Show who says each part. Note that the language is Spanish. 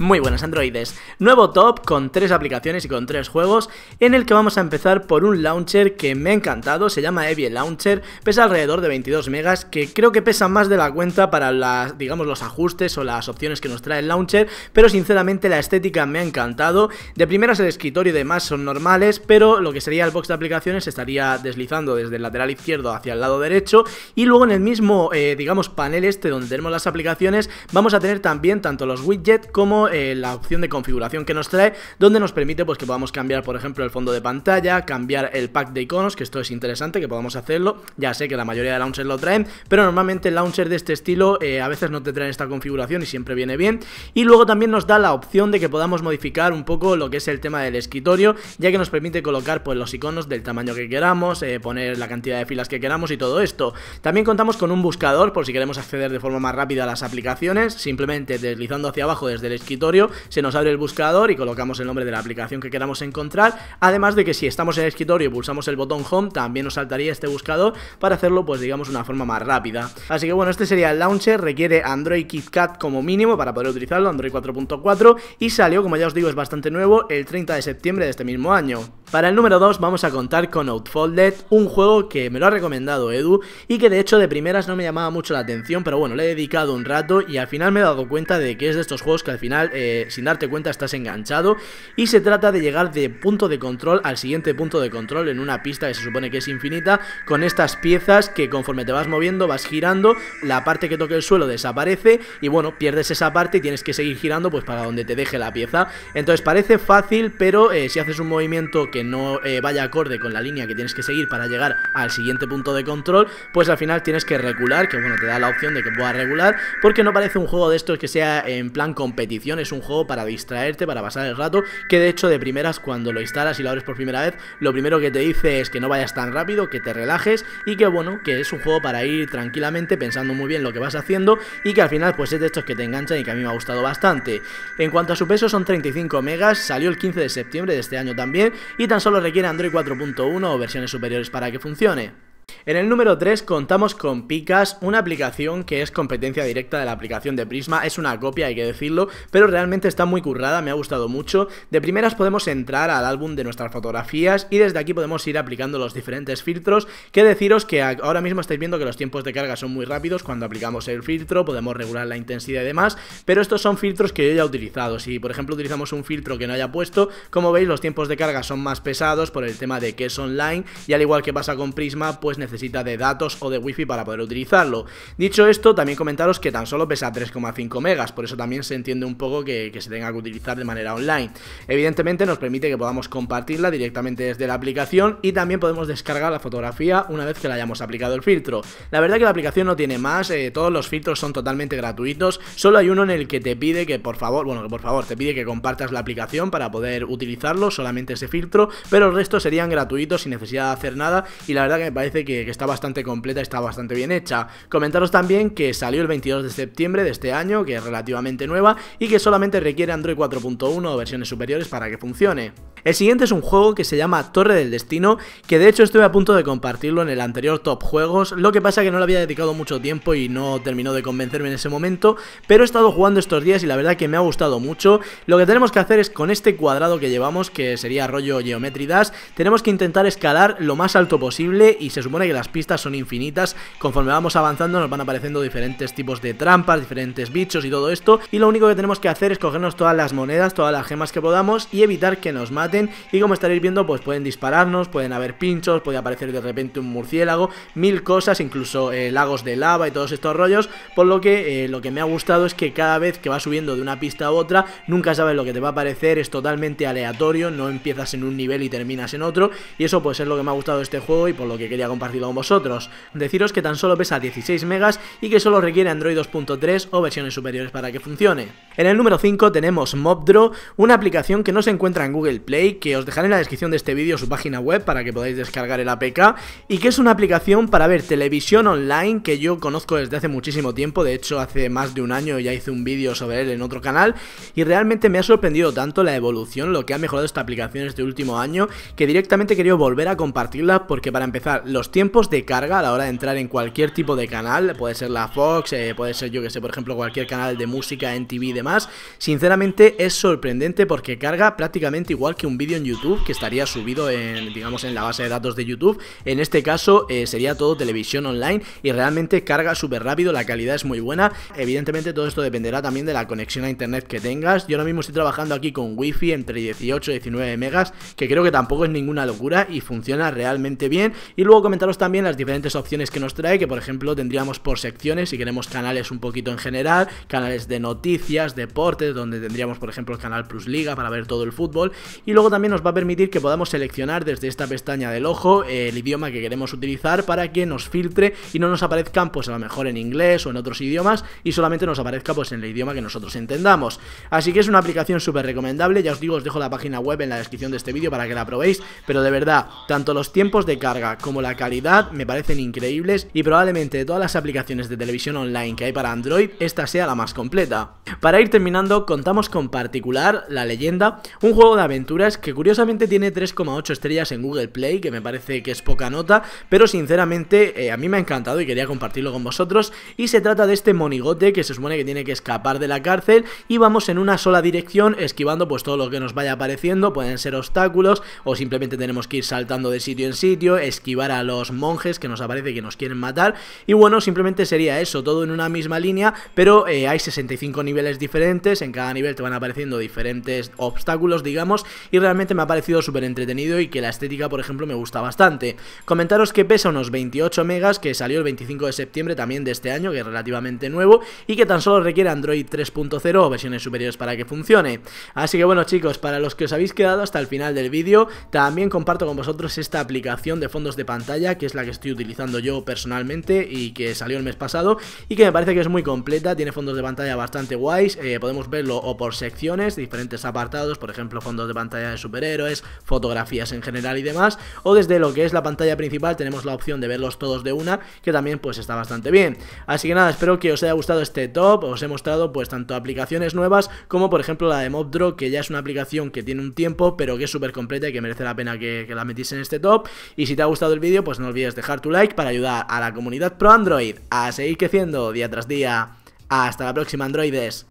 Speaker 1: Muy buenas androides. Nuevo top con tres aplicaciones y con tres juegos en el que vamos a empezar por un launcher que me ha encantado, se llama Evie Launcher, pesa alrededor de 22 megas, que creo que pesa más de la cuenta para las, digamos, los ajustes o las opciones que nos trae el launcher, pero sinceramente la estética me ha encantado. De primeras el escritorio y demás son normales, pero lo que sería el box de aplicaciones estaría deslizando desde el lateral izquierdo hacia el lado derecho y luego en el mismo, eh, digamos, panel este donde tenemos las aplicaciones, vamos a tener también tanto los widgets como eh, la opción de configuración que nos trae, donde nos permite pues que podamos cambiar, por ejemplo, el fondo de pantalla, cambiar el pack de iconos, que esto es interesante, que podamos hacerlo. Ya sé que la mayoría de launchers lo traen, pero normalmente el launcher de este estilo eh, a veces no te trae esta configuración y siempre viene bien. Y luego también nos da la opción de que podamos modificar un poco lo que es el tema del escritorio, ya que nos permite colocar pues los iconos del tamaño que queramos, eh, poner la cantidad de filas que queramos y todo esto. También contamos con un buscador por si queremos acceder de forma más rápida a las aplicaciones, simplemente deslizando hacia abajo desde el escritorio se nos abre el buscador y colocamos el nombre de la aplicación que queramos encontrar, además de que si estamos en el escritorio y pulsamos el botón Home, también nos saltaría este buscador para hacerlo, pues digamos, una forma más rápida. Así que bueno, este sería el launcher, requiere Android KitKat como mínimo para poder utilizarlo, Android 4.4, y salió, como ya os digo, es bastante nuevo, el 30 de septiembre de este mismo año. Para el número 2 vamos a contar con Outfolded, un juego que me lo ha recomendado Edu y que de hecho de primeras no me llamaba mucho la atención, pero bueno, le he dedicado un rato y al final me he dado cuenta de que es de estos juegos que al final, eh, sin darte cuenta, estás enganchado y se trata de llegar de punto de control al siguiente punto de control en una pista que se supone que es infinita, con estas piezas que conforme te vas moviendo vas girando, la parte que toque el suelo desaparece y bueno, pierdes esa parte y tienes que seguir girando pues para donde te deje la pieza. Entonces parece fácil, pero eh, si haces un movimiento que no eh, vaya acorde con la línea que tienes que seguir para llegar al siguiente punto de control, pues al final tienes que regular que bueno, te da la opción de que puedas regular, porque no parece un juego de estos que sea en plan competición, es un juego para distraerte, para pasar el rato, que de hecho de primeras cuando lo instalas y lo abres por primera vez, lo primero que te dice es que no vayas tan rápido, que te relajes y que bueno, que es un juego para ir tranquilamente pensando muy bien lo que vas haciendo y que al final pues es de estos que te enganchan y que a mí me ha gustado bastante. En cuanto a su peso son 35 megas, salió el 15 de septiembre de este año también y tan solo requiere Android 4.1 o versiones superiores para que funcione. En el número 3 contamos con Picas, una aplicación que es competencia directa de la aplicación de Prisma, es una copia hay que decirlo, pero realmente está muy currada, me ha gustado mucho. De primeras podemos entrar al álbum de nuestras fotografías y desde aquí podemos ir aplicando los diferentes filtros, que deciros que ahora mismo estáis viendo que los tiempos de carga son muy rápidos cuando aplicamos el filtro, podemos regular la intensidad y demás, pero estos son filtros que yo ya he utilizado. Si por ejemplo utilizamos un filtro que no haya puesto, como veis los tiempos de carga son más pesados por el tema de que es online y al igual que pasa con Prisma, pues necesitamos necesita de datos o de wifi para poder utilizarlo. Dicho esto, también comentaros que tan solo pesa 3,5 megas, por eso también se entiende un poco que, se tenga que utilizar de manera online. Evidentemente nos permite que podamos compartirla directamente desde la aplicación y también podemos descargar la fotografía una vez que la hayamos aplicado el filtro. La verdad que la aplicación no tiene más, eh, todos los filtros son totalmente gratuitos, solo hay uno en el que te pide que por favor, bueno, que por favor, te pide que compartas la aplicación para poder utilizarlo, solamente ese filtro, pero el resto serían gratuitos sin necesidad de hacer nada y la verdad que me parece que que, está bastante completa, está bastante bien hecha. Comentaros también que salió el 22 de septiembre de este año, que es relativamente nueva y que solamente requiere Android 4.1 o versiones superiores para que funcione. El siguiente es un juego que se llama Torre del Destino, que de hecho estuve a punto de compartirlo en el anterior Top Juegos, lo que pasa que no le había dedicado mucho tiempo y no terminó de convencerme en ese momento, pero he estado jugando estos días y la verdad que me ha gustado mucho. Lo que tenemos que hacer es con este cuadrado que llevamos, que sería rollo Dash tenemos que intentar escalar lo más alto posible y se supone que las pistas son infinitas, conforme vamos avanzando nos van apareciendo diferentes tipos de trampas, diferentes bichos y todo esto, y lo único que tenemos que hacer es cogernos todas las monedas, todas las gemas que podamos y evitar que nos maten y como estaréis viendo pues pueden dispararnos, pueden haber pinchos, puede aparecer de repente un murciélago, mil cosas, incluso eh, lagos de lava y todos estos rollos, por lo que eh, lo que me ha gustado es que cada vez que vas subiendo de una pista a otra, nunca sabes lo que te va a aparecer, es totalmente aleatorio, no empiezas en un nivel y terminas en otro, y eso puede ser lo que me ha gustado de este juego y por lo que quería compartirlo con vosotros. Deciros que tan solo pesa 16 megas y que solo requiere Android 2.3 o versiones superiores para que funcione. En el número 5 tenemos MobDraw una aplicación que no se encuentra en Google Play, que os dejaré en la descripción de este vídeo su página web para que podáis descargar el APK y que es una aplicación para ver televisión online que yo conozco desde hace muchísimo tiempo, de hecho hace más de un año ya hice un vídeo sobre él en otro canal y realmente me ha sorprendido tanto la evolución, lo que ha mejorado esta aplicación este último año, que directamente quería volver a compartirla porque para empezar, los tiempos de carga a la hora de entrar en cualquier tipo de canal, puede ser la Fox, eh, puede ser yo que sé, por ejemplo, cualquier canal de música, en TV y demás, sinceramente es sorprendente porque carga prácticamente igual que un un vídeo en YouTube que estaría subido en, digamos, en la base de datos de YouTube. En este caso eh, sería todo televisión online y realmente carga súper rápido, la calidad es muy buena. Evidentemente todo esto dependerá también de la conexión a internet que tengas. Yo ahora mismo estoy trabajando aquí con wifi entre 18 y 19 megas, que creo que tampoco es ninguna locura y funciona realmente bien. Y luego comentaros también las diferentes opciones que nos trae, que por ejemplo tendríamos por secciones si queremos canales un poquito en general, canales de noticias, deportes, donde tendríamos por ejemplo el canal Plus Liga para ver todo el fútbol. Y luego luego también nos va a permitir que podamos seleccionar desde esta pestaña del ojo eh, el idioma que queremos utilizar para que nos filtre y no nos aparezcan pues a lo mejor en inglés o en otros idiomas y solamente nos aparezca pues en el idioma que nosotros entendamos. Así que es una aplicación súper recomendable, ya os digo, os dejo la página web en la descripción de este vídeo para que la probéis, pero de verdad, tanto los tiempos de carga como la calidad me parecen increíbles y probablemente de todas las aplicaciones de televisión online que hay para Android, esta sea la más completa. Para ir terminando, contamos con Particular, la leyenda, un juego de aventuras que curiosamente tiene 3,8 estrellas en Google Play, que me parece que es poca nota, pero sinceramente eh, a mí me ha encantado y quería compartirlo con vosotros. Y se trata de este monigote que se supone que tiene que escapar de la cárcel y vamos en una sola dirección esquivando pues todo lo que nos vaya apareciendo, pueden ser obstáculos o simplemente tenemos que ir saltando de sitio en sitio, esquivar a los monjes que nos aparece que nos quieren matar y bueno, simplemente sería eso, todo en una misma línea, pero eh, hay 65 niveles diferentes, en cada nivel te van apareciendo diferentes obstáculos, digamos, y realmente me ha parecido súper entretenido y que la estética, por ejemplo, me gusta bastante. Comentaros que pesa unos 28 megas, que salió el 25 de septiembre también de este año, que es relativamente nuevo, y que tan solo requiere Android 3.0 o versiones superiores para que funcione. Así que bueno chicos, para los que os habéis quedado hasta el final del vídeo, también comparto con vosotros esta aplicación de fondos de pantalla, que es la que estoy utilizando yo personalmente y que salió el mes pasado, y que me parece que es muy completa, tiene fondos de pantalla bastante guays, eh, podemos verlo o por secciones, diferentes apartados, por ejemplo fondos de pantalla de superhéroes, fotografías en general y demás. O desde lo que es la pantalla principal tenemos la opción de verlos todos de una, que también pues está bastante bien. Así que nada, espero que os haya gustado este top, os he mostrado pues tanto aplicaciones nuevas como por ejemplo la de Mobdrop que ya es una aplicación que tiene un tiempo, pero que es súper completa y que merece la pena que, la metís en este top. Y si te ha gustado el vídeo, pues no olvides dejar tu like para ayudar a la comunidad pro Android a seguir creciendo día tras día. Hasta la próxima, androides.